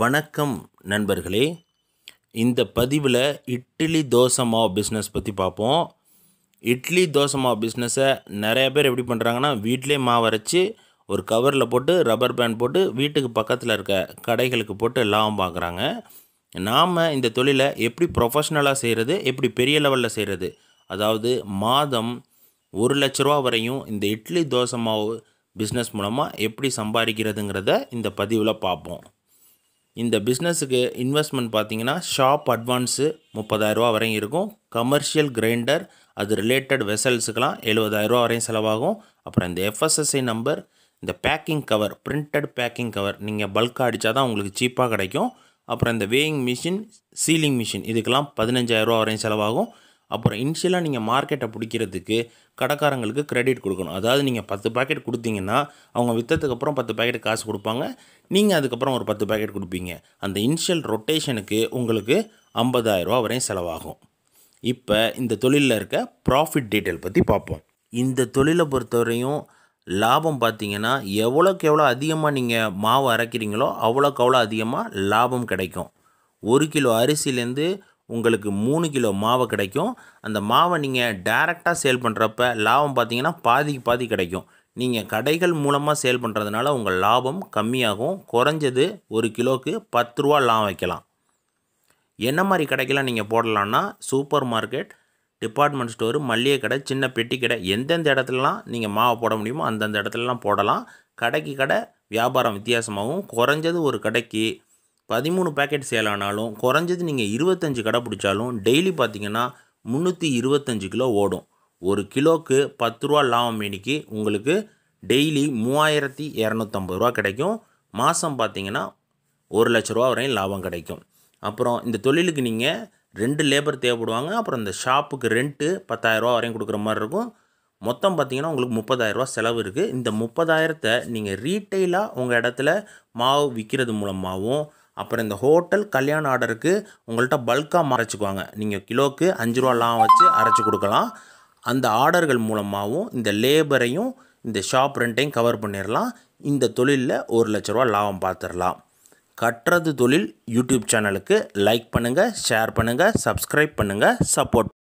வணக்கம் நண்பர்களே இந்த பதிவில் இட்லி தோசை மாவு பிஸ்னஸ் பற்றி பார்ப்போம் இட்லி தோசை மாவு பிஸ்னஸை நிறைய பேர் எப்படி பண்ணுறாங்கன்னா வீட்டிலே மாவு அரைச்சி ஒரு கவரில் போட்டு ரப்பர் பேண்ட் போட்டு வீட்டுக்கு பக்கத்தில் இருக்க கடைகளுக்கு போட்டு லாபம் பார்க்குறாங்க நாம் இந்த தொழிலை எப்படி ப்ரொஃபஷ்னலாக செய்கிறது எப்படி பெரிய லெவலில் செய்கிறது அதாவது மாதம் ஒரு லட்ச ரூபா வரையும் இந்த இட்லி தோசை மாவு பிஸ்னஸ் மூலமாக எப்படி சம்பாதிக்கிறதுங்கிறத இந்த பதிவில் பார்ப்போம் இந்த பிஸ்னஸுக்கு இன்வெஸ்ட்மெண்ட் பார்த்தீங்கன்னா ஷாப் அட்வான்ஸு முப்பதாயிரரூவா வரையும் இருக்கும் கமர்ஷியல் கிரைண்டர் அது ரிலேட்டட் வெசல்ஸுக்கெலாம் எழுபதாயிரரூவா வரையும் செலவாகும் அப்புறம் இந்த எஃப்எஸ்எஸ்ஐ நம்பர் இந்த packing cover printed packing cover நீங்கள் பல்காக அடித்தா தான் உங்களுக்கு சீப்பாக கிடைக்கும் அப்புறம் இந்த வேயிங் மிஷின் சீலிங் மிஷின் இதுக்கெல்லாம் பதினஞ்சாயிரரூவா வரையும் செலவாகும் அப்புறம் இனிஷியலாக நீங்கள் மார்க்கெட்டை பிடிக்கிறதுக்கு கடைக்காரங்களுக்கு கிரெடிட் கொடுக்கணும் அதாவது நீங்கள் பத்து பாக்கெட் கொடுத்தீங்கன்னா அவங்க விற்றதுக்கு அப்புறம் பத்து பாக்கெட் காசு கொடுப்பாங்க நீங்கள் அதுக்கப்புறம் ஒரு பத்து பாக்கெட் கொடுப்பீங்க அந்த இனிஷியல் ரொட்டேஷனுக்கு உங்களுக்கு ரூபா வரையும் செலவாகும் இப்போ இந்த தொழிலில் இருக்க ப்ராஃபிட் டீட்டெயில் பற்றி பார்ப்போம் இந்த தொழிலை பொறுத்தவரையும் லாபம் பார்த்தீங்கன்னா எவ்வளோக்கு எவ்வளோ அதிகமாக நீங்கள் மாவு அரைக்கிறீங்களோ அவ்வளோக்கு அவ்வளோ அதிகமாக லாபம் கிடைக்கும் ஒரு கிலோ அரிசிலேருந்து உங்களுக்கு மூணு கிலோ மாவு கிடைக்கும் அந்த மாவை நீங்கள் டேரெக்டாக சேல் பண்ணுறப்ப லாபம் பார்த்தீங்கன்னா பாதிக்கு பாதி கிடைக்கும் நீங்கள் கடைகள் மூலமாக சேல் பண்ணுறதுனால உங்கள் லாபம் கம்மியாகும் குறைஞ்சது ஒரு கிலோவுக்கு பத்து ரூபா லாபம் வைக்கலாம் என்ன மாதிரி கடைக்கெல்லாம் நீங்கள் போடலான்னா சூப்பர் மார்க்கெட் டிபார்ட்மெண்ட் ஸ்டோரு மல்லிகை கடை சின்ன பெட்டி கடை எந்தெந்த இடத்துலலாம் நீங்கள் மாவை போட முடியுமோ அந்தந்த இடத்துலலாம் போடலாம் கடைக்கு கடை வியாபாரம் வித்தியாசமாகவும் குறைஞ்சது ஒரு கடைக்கு பதிமூணு பேக்கெட் சேல் ஆனாலும் குறைஞ்சது நீங்கள் இருபத்தஞ்சி கடை பிடிச்சாலும் டெய்லி பார்த்தீங்கன்னா முந்நூற்றி இருபத்தஞ்சி கிலோ ஓடும் ஒரு கிலோவுக்கு பத்து ரூபா லாபம் மீனிக்கு உங்களுக்கு டெய்லி மூவாயிரத்தி இரநூத்தம்பது ரூபா கிடைக்கும் மாதம் பார்த்தீங்கன்னா ஒரு லட்ச ரூபா வரையும் லாபம் கிடைக்கும் அப்புறம் இந்த தொழிலுக்கு நீங்கள் ரெண்டு லேபர் தேவைப்படுவாங்க அப்புறம் இந்த ஷாப்புக்கு ரெண்ட்டு பத்தாயிரரூவா வரையும் கொடுக்குற மாதிரி இருக்கும் மொத்தம் பார்த்திங்கன்னா உங்களுக்கு முப்பதாயிரரூவா செலவு இருக்குது இந்த முப்பதாயிரத்தை நீங்கள் ரீட்டெயிலாக உங்கள் இடத்துல மாவு விற்கிறது மூலமாகவும் அப்புறம் இந்த ஹோட்டல் கல்யாண ஆர்டருக்கு உங்கள்கிட்ட பல்காக அரைச்சிக்குவாங்க நீங்கள் கிலோவுக்கு அஞ்சு ரூபாலாம் வச்சு அரைச்சி கொடுக்கலாம் அந்த ஆர்டர்கள் மூலமாகவும் இந்த லேபரையும் இந்த ஷாப் ரெண்ட்டையும் கவர் பண்ணிடலாம் இந்த தொழிலில் ஒரு லட்ச ரூபா லாபம் பார்த்துடலாம் கட்டுறது தொழில் யூடியூப் சேனலுக்கு லைக் பண்ணுங்கள் ஷேர் பண்ணுங்கள் சப்ஸ்கிரைப் பண்ணுங்கள் சப்போர்ட்